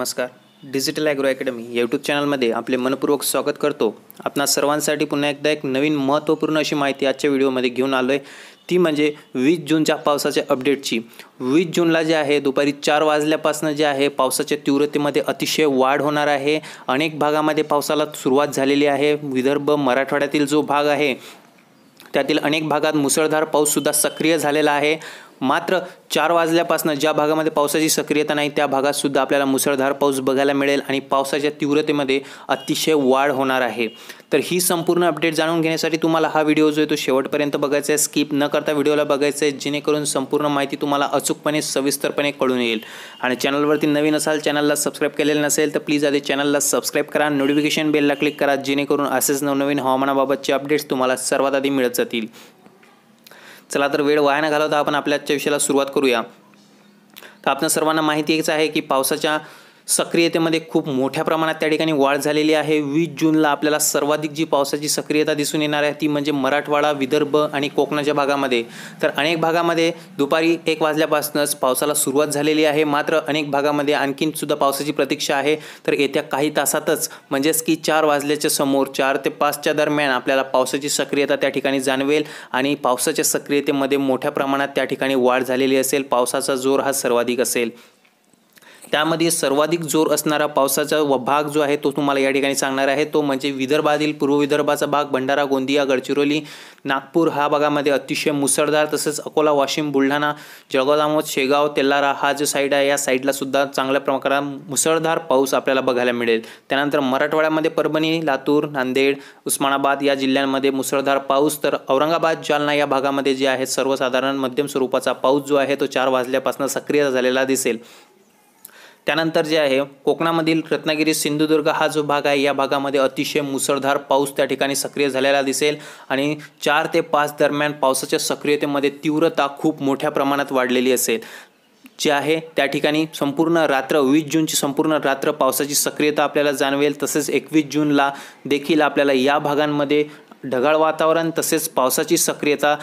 नमस्कार digital agro academy YouTube चॅनलमध्ये आपले मनपूर्वक स्वागत करतो आपणा सर्वांसाठी पुन्हा एकदा एक नवीन महत्त्वपूर्ण अशी माहिती आजच्या व्हिडिओमध्ये घेऊन आलो आहे ती म्हणजे वीस जूनच्या पावसाच्या अपडेटची वीस जूनला जे आहे दुपारी चार वाजल्यापासून जे आहे पावसाच्या तीव्रतेमध्ये अतिशय वाढ होणार आहे अनेक भागामध्ये पावसाला सुरुवात झालेली आहे विदर्भ मराठवाड्यातील जो भाग आहे त्यातील अनेक भागात मुसळधार पाऊससुद्धा सक्रिय झालेला आहे मात्र चार वाजल्यापासून ज्या भागामध्ये पावसाची सक्रियता नाही त्या भागातसुद्धा आपल्याला मुसळधार पाऊस बघायला मिळेल आणि पावसाच्या तीव्रतेमध्ये अतिशय वाढ होणार आहे तर ही संपूर्ण अपडेट जाणून घेण्यासाठी तुम्हाला हा व्हिडिओ जो आहे तो शेवटपर्यंत बघायचा आहे स्किप न करता व्हिडिओला बघायचा आहे जेणेकरून संपूर्ण माहिती तुम्हाला अचूकपणे सविस्तरपणे कळून येईल आणि चॅनलवरती नवीन असाल चॅनलला सबस्क्राईब केलेलं नसेल तर प्लीज आधी चॅनलला सबस्क्राईब करा नोटिफिकेशन बेलला क्लिक करा जेणेकरून असेच नवनवीन हवामानाबाबतचे अपडेट्स तुम्हाला सर्वात आधी मिळत जातील चला तर वेळ वाया न घालवता आपण आपल्या आजच्या विषयाला सुरुवात करूया तर आपल्या सर्वांना माहितीच आहे की पावसाच्या सक्रियतेमध्ये खूप मोठ्या प्रमाणात त्या ठिकाणी वाढ झालेली आहे वीस जूनला आपल्याला सर्वाधिक जी पावसाची सक्रियता दिसून येणार आहे ती म्हणजे मराठवाडा विदर्भ आणि कोकणाच्या भागामध्ये तर अनेक भागामध्ये दुपारी एक वाजल्यापासूनच पावसाला सुरुवात झालेली आहे मात्र अनेक भागामध्ये सुद्धा पावसाची प्रतीक्षा आहे तर येत्या काही तासातच म्हणजेच की चार वाजल्याच्या समोर चार ते पाचच्या दरम्यान आपल्याला पावसाची सक्रियता त्या ठिकाणी जाणवेल आणि पावसाच्या सक्रियतेमध्ये मोठ्या प्रमाणात त्या ठिकाणी वाढ झालेली असेल पावसाचा जोर हा सर्वाधिक असेल त्यामध्ये सर्वाधिक जोर असणारा पावसाचा भाग जो आहे तो तुम्हाला या ठिकाणी सांगणार आहे तो म्हणजे विदर्भातील पूर्व विदर्भाचा भाग भंडारा गोंदिया गडचिरोली नागपूर हा भागामध्ये अतिशय मुसळधार तसंच अकोला वाशिम बुलढाणा जळगाव शेगाव तेल्लारा हा जो साईड आहे या साईडला सुद्धा चांगल्या प्रकारे मुसळधार पाऊस आपल्याला बघायला मिळेल त्यानंतर मराठवाड्यामध्ये परभणी लातूर नांदेड उस्मानाबाद या जिल्ह्यांमध्ये मुसळधार पाऊस तर औरंगाबाद जालना या भागामध्ये जे आहे सर्वसाधारण मध्यम स्वरूपाचा पाऊस जो आहे तो चार वाजल्यापासून सक्रिय झालेला दिसेल त्यानंतर जे आहे कोकणामधील रत्नागिरी सिंधुदुर्ग हा जो भाग आहे या भागामध्ये अतिशय मुसळधार पाऊस त्या ठिकाणी सक्रिय झालेला दिसेल आणि चार ते पाच दरम्यान पावसाच्या सक्रियतेमध्ये तीव्रता खूप मोठ्या प्रमाणात वाढलेली असेल जे आहे त्या ठिकाणी संपूर्ण रात्र वीस जूनची संपूर्ण रात्र पावसाची सक्रियता आपल्याला जाणवेल तसेच एकवीस जूनला देखील आपल्याला या भागांमध्ये ढगाळ वातावरण तसेच पावसाची सक्रियता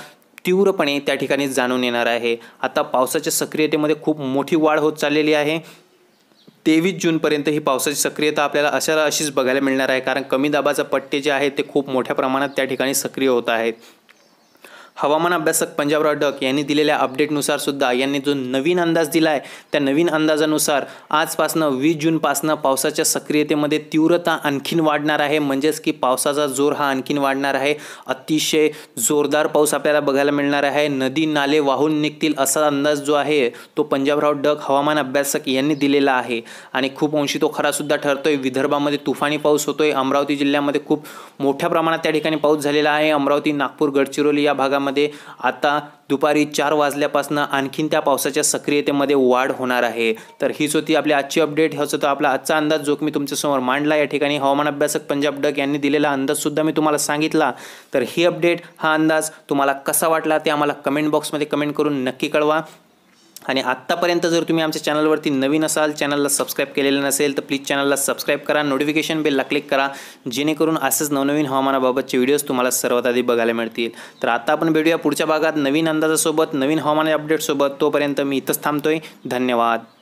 तीव्रपणे त्या ठिकाणी जाणून येणार आहे आता पावसाच्या सक्रियतेमध्ये खूप मोठी वाढ होत चाललेली आहे तेवीस जूनपर्यंत ही पावसाची सक्रियता आपल्याला अशाला अशीच बघायला मिळणार आहे कारण कमी दाबाचं पट्टे जे आहेत ते खूप मोठ्या प्रमाणात त्या ठिकाणी सक्रिय होत आहेत हवामान अभ्यासक पंजाबराव डक यांनी दिलेल्या अपडेटनुसार सुद्धा यांनी जो नवीन अंदाज दिला आहे त्या नवीन अंदाजानुसार आजपासनं वीस जूनपासनं पावसाच्या सक्रियतेमध्ये तीव्रता आणखीन वाढणार आहे म्हणजेच की पावसाचा जोर हा आणखीन वाढणार आहे अतिशय जोरदार पाऊस आपल्याला बघायला मिळणार आहे नदी नाले वाहून निघतील असा अंदाज जो आहे तो पंजाबराव डक हवामान अभ्यासक यांनी दिलेला आहे आणि खूप अंशी तो खरासुद्धा ठरतोय विदर्भामध्ये तुफानी पाऊस होतोय अमरावती जिल्ह्यामध्ये खूप मोठ्या प्रमाणात त्या ठिकाणी पाऊस झालेला आहे अमरावती नागपूर गडचिरोली या भागामध्ये मध्ये आता दुपारी चार वाजल्यापासून आणखीन त्या पावसाच्या सक्रियतेमध्ये वाढ होणार आहे तर हीच होती आपली आजची अपडेट ह्याच होता आपला आजचा अंदाज जो मी तुमच्यासमोर मांडला या ठिकाणी हवामान अभ्यासक पंजाब डक यांनी दिलेला अंदाजसुद्धा मी तुम्हाला सांगितला तर ही अपडेट हा अंदाज तुम्हाला कसा वाटला ते आम्हाला कमेंट बॉक्समध्ये कमेंट करून नक्की कळवा आणि आत्तापर्यंत जर तुम्ही आमच्या चॅनलवरती नवीन असाल चॅनलला सबस्क्राईब केलेलं नसेल तर प्लीज चॅनलला सबस्क्राईब करा नोटिफिकेशन बेलला क्लिक करा जेणेकरून असेच नवनवीन हवामानाबाबतचे व्हिडिओज तुम्हाला सर्वात आधी बघायला मिळतील तर आता आपण भेटूया पुढच्या भागात नवीन अंदाजासोबत नवीन हवामान अपडेटसोबत तोपर्यंत मी इथंच थांबतोय धन्यवाद